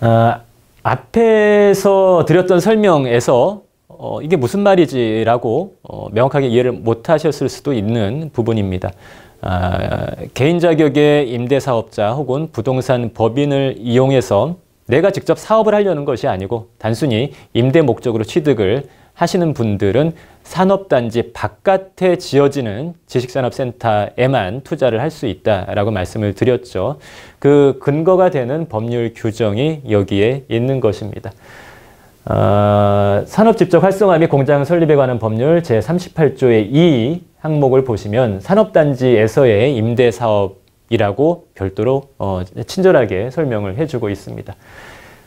어, 앞에서 드렸던 설명에서 어, 이게 무슨 말이지라고 어, 명확하게 이해를 못하셨을 수도 있는 부분입니다. 아, 개인 자격의 임대사업자 혹은 부동산 법인을 이용해서 내가 직접 사업을 하려는 것이 아니고 단순히 임대 목적으로 취득을 하시는 분들은 산업단지 바깥에 지어지는 지식산업센터에만 투자를 할 수 있다라고 말씀을 드렸죠. 그 근거가 되는 법률 규정이 여기에 있는 것입니다. 어, 산업집적 활성화 및 공장 설립에 관한 법률 제38조의 2 항목을 보시면 산업단지에서의 임대사업이라고 별도로 어, 친절하게 설명을 해주고 있습니다.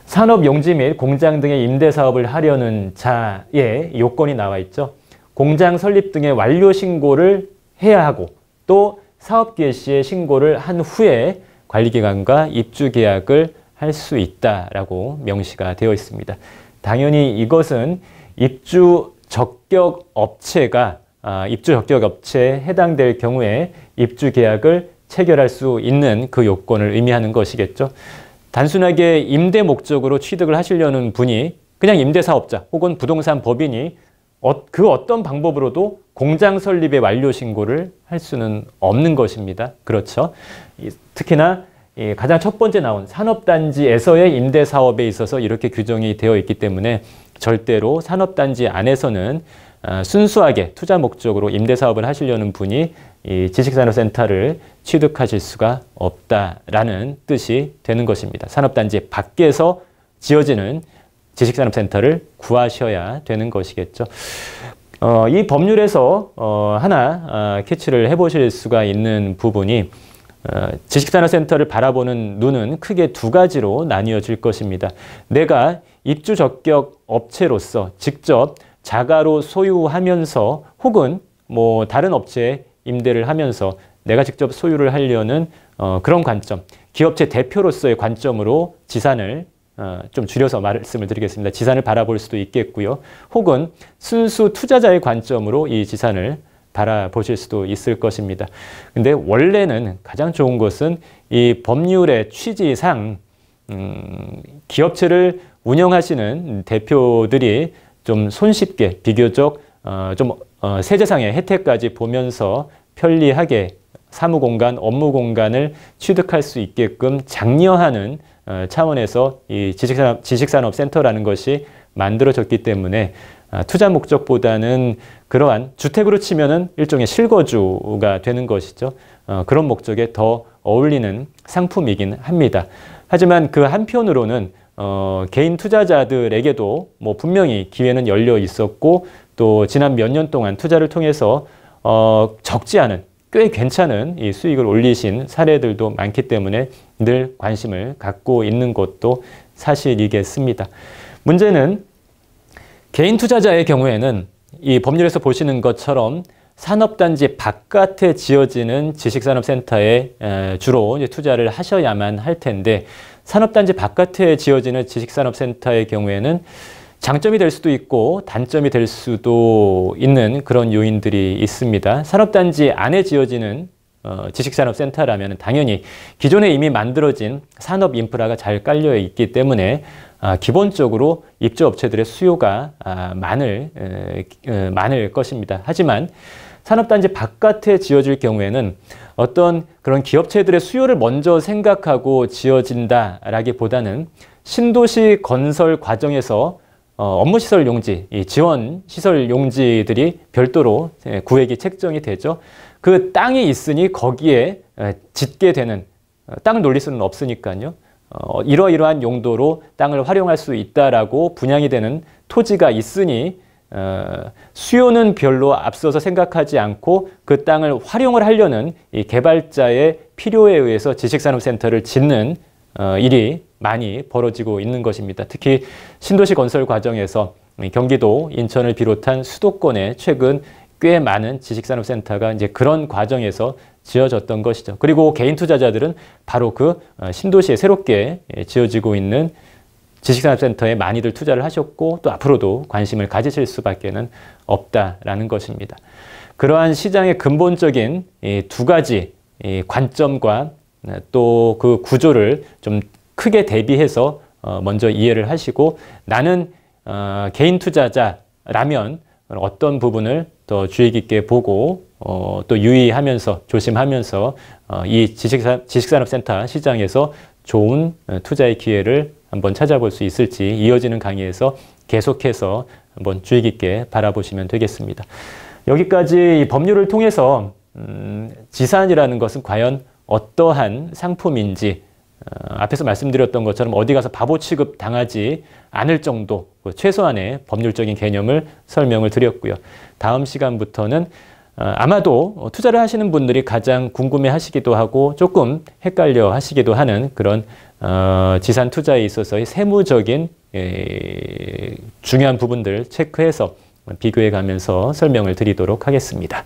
산업 용지 및 공장 등의 임대 사업을 하려는 자의 요건이 나와 있죠. 공장 설립 등의 완료 신고를 해야 하고 또 사업 개시 시에 신고를 한 후에 관리기관과 입주 계약을 할 수 있다라고 명시가 되어 있습니다. 당연히 이것은 입주 적격 업체가 아, 입주 적격 업체에 해당될 경우에 입주 계약을 체결할 수 있는 그 요건을 의미하는 것이겠죠. 단순하게 임대 목적으로 취득을 하시려는 분이 그냥 임대사업자 혹은 부동산 법인이 그 어떤 방법으로도 공장 설립의 완료 신고를 할 수는 없는 것입니다. 그렇죠. 특히나 가장 첫 번째 나온 산업단지에서의 임대사업에 있어서 이렇게 규정이 되어 있기 때문에 절대로 산업단지 안에서는 어, 순수하게 투자 목적으로 임대사업을 하시려는 분이 이 지식산업센터를 취득하실 수가 없다라는 뜻이 되는 것입니다. 산업단지 밖에서 지어지는 지식산업센터를 구하셔야 되는 것이겠죠. 어, 이 법률에서 어, 하나 어, 캐치를 해보실 수가 있는 부분이 어, 지식산업센터를 바라보는 눈은 크게 두 가지로 나뉘어질 것입니다. 내가 입주 적격 업체로서 직접 자가로 소유하면서 혹은 뭐 다른 업체에 임대를 하면서 내가 직접 소유를 하려는 어, 그런 관점, 기업체 대표로서의 관점으로 지산을 어, 좀 줄여서 말씀을 드리겠습니다. 지산을 바라볼 수도 있겠고요. 혹은 순수 투자자의 관점으로 이 지산을 바라보실 수도 있을 것입니다. 근데 원래는 가장 좋은 것은 이 법률의 취지상 음, 기업체를 운영하시는 대표들이 좀 손쉽게 비교적 어, 좀 세제상의 어, 혜택까지 보면서 편리하게 사무공간, 업무공간을 취득할 수 있게끔 장려하는 어, 차원에서 이 지식산업, 지식산업센터라는 것이 만들어졌기 때문에 아, 투자 목적보다는 그러한 주택으로 치면은 일종의 실거주가 되는 것이죠. 그런 목적에 더 어울리는 상품이긴 합니다. 하지만 그 한편으로는 어, 개인 투자자들에게도 뭐 분명히 기회는 열려 있었고 또 지난 몇 년 동안 투자를 통해서 어, 적지 않은 꽤 괜찮은 이 수익을 올리신 사례들도 많기 때문에 늘 관심을 갖고 있는 것도 사실이겠습니다. 문제는 개인 투자자의 경우에는 이 법률에서 보시는 것처럼 산업단지 바깥에 지어지는 지식산업센터에 주로 투자를 하셔야만 할 텐데 산업단지 바깥에 지어지는 지식산업센터의 경우에는 장점이 될 수도 있고 단점이 될 수도 있는 그런 요인들이 있습니다. 산업단지 안에 지어지는 어, 지식산업센터라면 당연히 기존에 이미 만들어진 산업 인프라가 잘 깔려 있기 때문에 아, 기본적으로 입주업체들의 수요가 아, 많을, 에, 에, 많을 것입니다. 하지만 산업단지 바깥에 지어질 경우에는 어떤 그런 기업체들의 수요를 먼저 생각하고 지어진다라기보다는 신도시 건설 과정에서 어, 업무시설 용지, 지원 시설 용지들이 별도로 예, 구획이 책정이 되죠. 그 땅이 있으니 거기에 짓게 되는 어, 땅을 놀릴 수는 없으니까요. 어, 이러이러한 용도로 땅을 활용할 수 있다라고 분양이 되는 토지가 있으니 어, 수요는 별로 앞서서 생각하지 않고 그 땅을 활용을 하려는 이 개발자의 필요에 의해서 지식산업센터를 짓는 어, 일이 많이 벌어지고 있는 것입니다. 특히 신도시 건설 과정에서 경기도, 인천을 비롯한 수도권에 최근 꽤 많은 지식산업센터가 이제 그런 과정에서 지어졌던 것이죠. 그리고 개인 투자자들은 바로 그 어, 신도시에 새롭게 예, 지어지고 있는 지식산업센터에 많이들 투자를 하셨고 또 앞으로도 관심을 가지실 수밖에는 없다라는 것입니다. 그러한 시장의 근본적인 두 가지 관점과 또 그 구조를 좀 크게 대비해서 어, 먼저 이해를 하시고 나는 어, 개인 투자자라면 어떤 부분을 더 주의 깊게 보고 어, 또 유의하면서 조심하면서 이 지식산업센터 시장에서 좋은 투자의 기회를 한번 찾아볼 수 있을지 이어지는 강의에서 계속해서 한번 주의 깊게 바라보시면 되겠습니다. 여기까지 법률을 통해서 음, 지산이라는 것은 과연 어떠한 상품인지 어, 앞에서 말씀드렸던 것처럼 어디 가서 바보 취급 당하지 않을 정도 그 최소한의 법률적인 개념을 설명을 드렸고요. 다음 시간부터는 어, 아마도 투자를 하시는 분들이 가장 궁금해 하시기도 하고 조금 헷갈려 하시기도 하는 그런 어, 지산 투자에 있어서의 세무적인 에, 예, 중요한 부분들 체크해서 비교해 가면서 설명을 드리도록 하겠습니다.